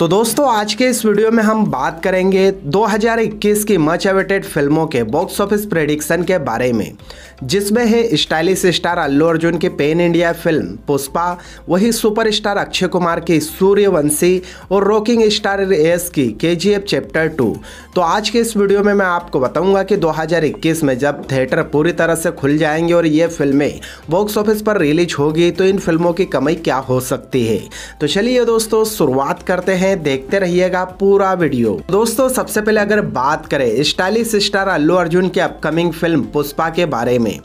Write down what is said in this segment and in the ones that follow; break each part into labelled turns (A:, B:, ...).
A: तो दोस्तों आज के इस वीडियो में हम बात करेंगे 2021 की मच अवेटेड फिल्मों के बॉक्स ऑफिस प्रेडिक्शन के बारे में जिसमें है स्टाइलिश स्टार अल्लू अर्जुन की पेन इंडिया फिल्म पुष्पा वही सुपरस्टार अक्षय कुमार की सूर्यवंशी और रॉकिंग स्टार एस की के चैप्टर टू तो आज के इस वीडियो में मैं आपको बताऊंगा कि 2021 में जब थिएटर पूरी तरह से खुल जाएंगे और ये फिल्में बॉक्स ऑफिस पर रिलीज होगी तो इन फिल्मों की कमाई क्या हो सकती है तो चलिए दोस्तों शुरुआत करते हैं हैं देखते रहिएगा पूरा वीडियो दोस्तों सबसे पहले अगर बात करें स्टाइलिश स्टार अल्लू अर्जुन की अपकमिंग फिल्म पुष्पा के बारे में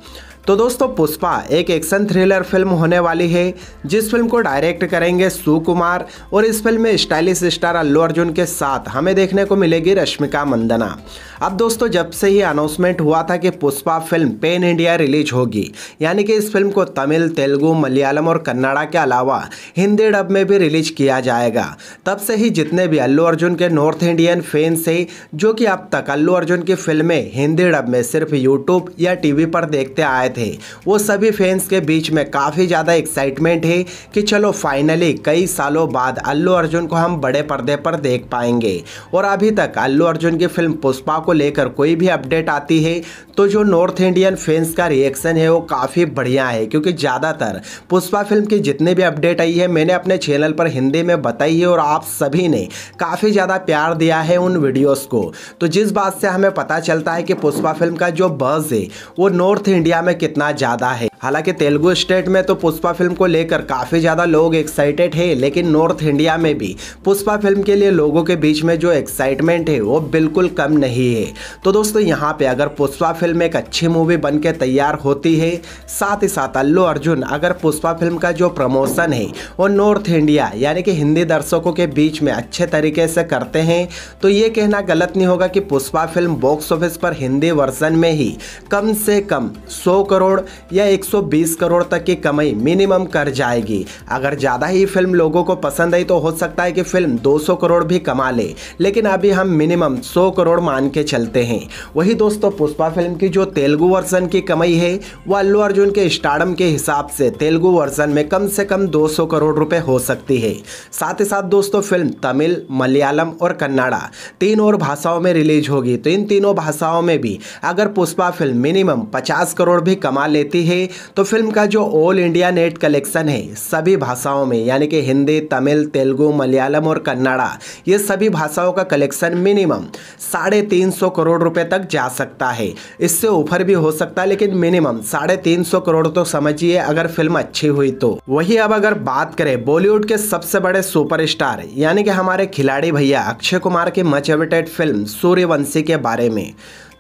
A: तो दोस्तों पुष्पा एक एक्शन थ्रिलर फिल्म होने वाली है जिस फिल्म को डायरेक्ट करेंगे सुकुमार और इस फिल्म में स्टाइलिश स्टार अल्लू अर्जुन के साथ हमें देखने को मिलेगी रश्मिका मंदना अब दोस्तों जब से ही अनाउंसमेंट हुआ था कि Pushpa film pan India release होगी यानी कि इस फिल्म को तमिल तेलुगु मलयालम और कन्नाडा के अलावा हिंदी डब में भी रिलीज किया जाएगा तब से ही जितने भी अल्लू अर्जुन के नॉर्थ इंडियन फैंस हैं जो कि अब तक अल्लू अर्जुन की फिल्में हिंदी डब में सिर्फ यूट्यूब या टी पर देखते आए थे वो सभी फैंस के बीच में काफ़ी ज़्यादा एक्साइटमेंट है कि चलो फाइनली कई सालों बाद अल्लू अर्जुन को हम बड़े पर्दे पर देख पाएंगे और अभी तक अल्लू अर्जुन की फिल्म पुष्पा को लेकर कोई भी अपडेट आती है तो जो नॉर्थ इंडियन फैंस का रिएक्शन है वो काफ़ी बढ़िया है क्योंकि ज़्यादातर पुष्पा फिल्म की जितने भी अपडेट आई है मैंने अपने चैनल पर हिंदी में बताई है और आप सभी ने काफ़ी ज़्यादा प्यार दिया है उन वीडियोस को तो जिस बात से हमें पता चलता है कि पुष्पा फिल्म का जो बर्ज है वो नॉर्थ इंडिया में कितना ज़्यादा है हालांकि तेलुगु स्टेट में तो पुष्पा फिल्म को लेकर काफ़ी ज़्यादा लोग एक्साइटेड है लेकिन नॉर्थ इंडिया में भी पुष्पा फिल्म के लिए लोगों के बीच में जो एक्साइटमेंट है वो बिल्कुल कम नहीं है तो दोस्तों यहाँ पे अगर पुष्पा फिल्म एक अच्छी मूवी बन के तैयार होती है साथ ही साथ अल्लू अर्जुन अगर पुष्पा फिल्म का जो प्रमोशन है वो नॉर्थ इंडिया यानी कि हिंदी दर्शकों के बीच में अच्छे तरीके से करते हैं तो ये कहना गलत नहीं होगा कि पुष्पा फिल्म बॉक्स ऑफिस पर हिंदी वर्जन में ही कम से कम सौ करोड़ या एक 120 करोड़ तक की कमाई मिनिमम कर जाएगी अगर ज़्यादा ही फिल्म लोगों को पसंद आई तो हो सकता है कि फिल्म 200 करोड़ भी कमा ले लेकिन अभी हम मिनिमम 100 करोड़ मान के चलते हैं वही दोस्तों पुष्पा फिल्म की जो तेलुगु वर्जन की कमाई है वो अल्लू अर्जुन के स्टार्डम के हिसाब से तेलुगु वर्जन में कम से कम दो करोड़ रुपए हो सकती है साथ ही साथ दोस्तों फिल्म तमिल मलयालम और कन्नाड़ा तीन और भाषाओं में रिलीज होगी तो इन तीनों भाषाओं में भी अगर पुष्पा फिल्म मिनिमम 50 करोड़ भी कमा लेती है तो फिल्म का जो ऑल इंडिया नेट कलेक्शन है सभी भाषाओं में यानी कि हिंदी तमिल तेलुगु मलयालम और कन्नाड़ा ये सभी भाषाओं का कलेक्शन मिनिमम साढ़े तीन सौ करोड़ रुपए तक जा सकता है इससे ऊपर भी हो सकता है लेकिन मिनिमम साढ़े तीन सौ करोड़ तो समझिए अगर फिल्म अच्छी हुई तो वही अब अगर बात करें बॉलीवुड के सबसे बड़े सुपरस्टार यानी कि हमारे खिलाड़ी भैया अक्षय कुमार की मच फिल्म सूर्यवंशी के बारे में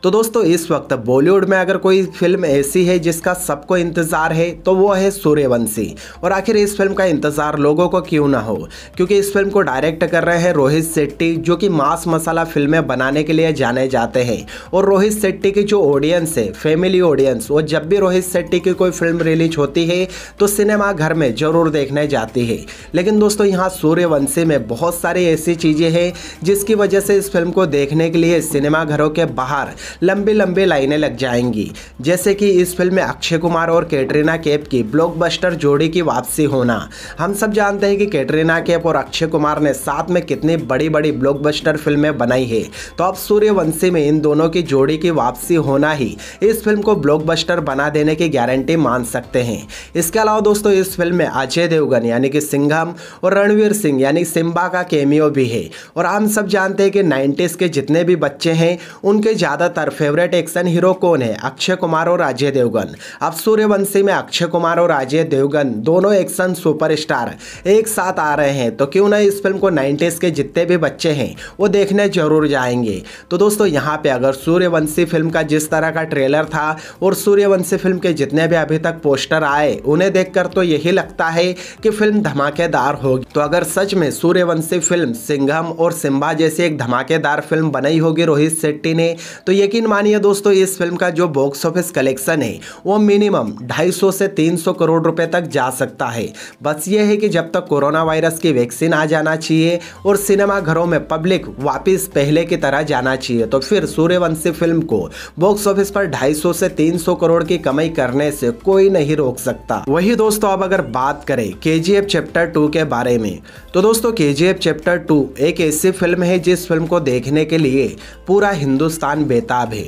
A: तो दोस्तों इस वक्त बॉलीवुड में अगर कोई फिल्म ऐसी है जिसका सबको इंतज़ार है तो वो है सूर्यवंशी और आखिर इस फिल्म का इंतज़ार लोगों को क्यों ना हो क्योंकि इस फिल्म को डायरेक्ट कर रहे हैं रोहित शेट्टी जो कि मास मसाला फिल्में बनाने के लिए जाने जाते हैं और रोहित शेट्टी की जो ऑडियंस है फैमिली ऑडियंस वो जब भी रोहित शेट्टी की कोई फिल्म रिलीज होती है तो सिनेमा घर में ज़रूर देखने जाती है लेकिन दोस्तों यहाँ सूर्यवंशी में बहुत सारी ऐसी चीज़ें हैं जिसकी वजह से इस फिल्म को देखने के लिए सिनेमाघरों के बाहर लंबे लंबे लाइनें लग जाएंगी जैसे कि इस फिल्म में अक्षय कुमार और कैटरीना कैप की ब्लॉकबस्टर जोड़ी की वापसी होना हम सब जानते हैं कि कैटरीना कैप और अक्षय कुमार ने साथ में कितनी बड़ी बड़ी ब्लॉकबस्टर फिल्में बनाई है तो अब सूर्यवंशी में इन दोनों की जोड़ी की वापसी होना ही इस फिल्म को ब्लॉकबस्टर बना देने की गारंटी मान सकते हैं इसके अलावा दोस्तों इस फिल्म में अजय देवगन यानी कि सिंघम और रणवीर सिंह यानी सिम्बा का केमियो भी है और हम सब जानते हैं कि नाइन्टीज़ के जितने भी बच्चे हैं उनके ज़्यादातर अनुसार फेवरेट एक्शन हीरो कौन है अक्षय कुमार और अजय देवगन अब सूर्यवंशी में अक्षय कुमार और अजय देवगन दोनों एक्शन सुपरस्टार एक साथ आ रहे हैं तो क्यों ना इस फिल्म को नाइन्टीज़ के जितने भी बच्चे हैं वो देखने जरूर जाएंगे तो दोस्तों यहाँ पे अगर सूर्यवंशी फिल्म का जिस तरह का ट्रेलर था और सूर्यवंशी फिल्म के जितने भी अभी तक पोस्टर आए उन्हें देखकर तो यही लगता है कि फिल्म धमाकेदार होगी तो अगर सच में सूर्यवंशी फिल्म सिंघम और सिम्बा जैसी एक धमाकेदार फिल्म बनाई होगी रोहित शेट्टी ने तो ये यकीन मानिए दोस्तों इस फिल्म का जो बॉक्स ऑफिस कलेक्शन है वो मिनिमम 250 से 300 करोड़ रुपए तक जा सकता है बस ये है कि जब तक कोरोना वायरस की वैक्सीन आ जाना चाहिए और सिनेमा घरों में पब्लिक वापस पहले की तरह जाना चाहिए तो फिर सूर्यवंशी फिल्म को बॉक्स ऑफिस पर 250 से 300 करोड़ की कमाई करने से कोई नहीं रोक सकता वही दोस्तों अब अगर बात करें के चैप्टर टू के बारे में तो दोस्तों के चैप्टर टू एक ऐसी फिल्म है जिस फिल्म को देखने के लिए पूरा हिंदुस्तान बेताब है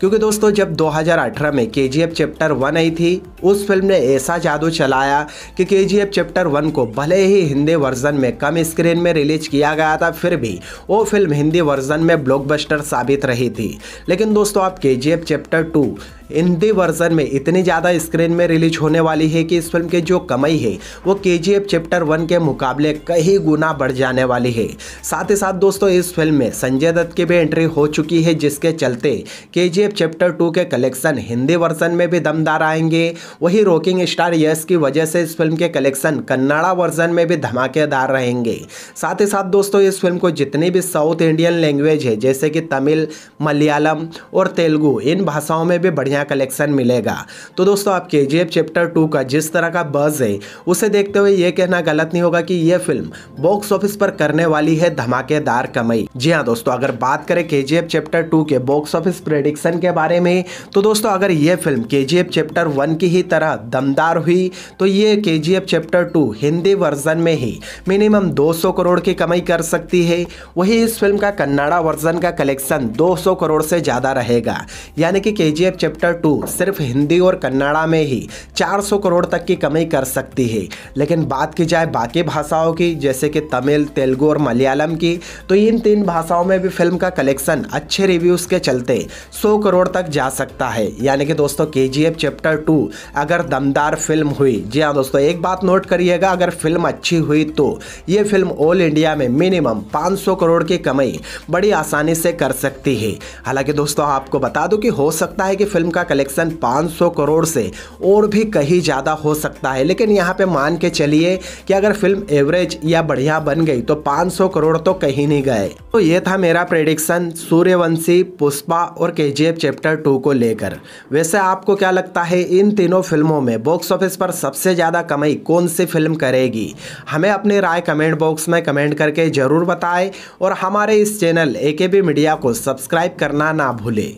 A: क्योंकि दोस्तों जब 2018 में के चैप्टर वन आई थी उस फिल्म ने ऐसा जादू चलाया कि के चैप्टर वन को भले ही हिंदी वर्जन में कम स्क्रीन में रिलीज किया गया था फिर भी वो फिल्म हिंदी वर्जन में ब्लॉकबस्टर साबित रही थी लेकिन दोस्तों आप के चैप्टर टू हिंदी वर्जन में इतनी ज़्यादा स्क्रीन में रिलीज होने वाली है कि इस फिल्म की जो कमाई है वो के चैप्टर वन के मुकाबले कई गुना बढ़ जाने वाली है साथ ही साथ दोस्तों इस फिल्म में संजय दत्त की भी एंट्री हो चुकी है जिसके चलते के चैप्टर टू के कलेक्शन हिंदी वर्जन में भी दमदार आएंगे वही रॉकिंग स्टार यश की वजह से इस फिल्म के कलेक्शन कन्नाड़ा वर्जन में भी धमाकेदार रहेंगे साथ ही साथ दोस्तों इस फिल्म को जितनी भी साउथ इंडियन लैंग्वेज है जैसे कि तमिल मलयालम और तेलुगु इन भाषाओं में भी बढ़िया नया कलेक्शन मिलेगा तो दोस्तों आप के चैप्टर टू का जिस तरह का बस है उसे देखते हुए ये कहना गलत नहीं होगा कि ये फिल्म बॉक्स ऑफिस पर करने वाली है धमाकेदार कमाई जी हाँ दोस्तों अगर बात करें के चैप्टर टू के बॉक्स ऑफिस प्रेडिक्शन के बारे में तो दोस्तों अगर ये फिल्म के चैप्टर वन की ही तरह दमदार हुई तो ये के चैप्टर टू हिंदी वर्जन में ही मिनिमम दो करोड़ की कमाई कर सकती है वही इस फिल्म का कन्नाड़ा वर्जन का कलेक्शन दो करोड़ से ज़्यादा रहेगा यानी कि के चैप्टर चैप्टर टू सिर्फ हिंदी और कन्नाड़ा में ही 400 करोड़ तक की कमाई कर सकती है लेकिन बात की जाए बाकी भाषाओं की जैसे कि तमिल तेलुगु और मलयालम की तो इन तीन भाषाओं में भी फिल्म का कलेक्शन अच्छे रिव्यूज़ के चलते 100 करोड़ तक जा सकता है यानी कि दोस्तों के चैप्टर टू अगर दमदार फिल्म हुई जी हाँ दोस्तों एक बात नोट करिएगा अगर फिल्म अच्छी हुई तो ये फिल्म ऑल इंडिया में मिनिमम 500 करोड़ की कमाई बड़ी आसानी से कर सकती है हालांकि दोस्तों आपको बता दूं कि हो सकता है कि फिल्म का कलेक्शन 500 करोड़ से और भी कहीं ज़्यादा हो सकता है लेकिन यहाँ पे मान के चलिए कि अगर फिल्म एवरेज या बढ़िया बन गई तो 500 करोड़ तो कहीं नहीं गए तो ये था मेरा प्रेडिक्शन सूर्यवंशी पुष्पा और के चैप्टर टू को लेकर वैसे आपको क्या लगता है इन तीनों फिल्मों में बॉक्स ऑफिस पर सबसे ज़्यादा कमाई कौन सी फिल्म करेगी हमें अपनी राय कमेंट बॉक्स में कमेंट करके ज़रूर बताएं और हमारे इस चैनल ए मीडिया को सब्सक्राइब करना ना भूलें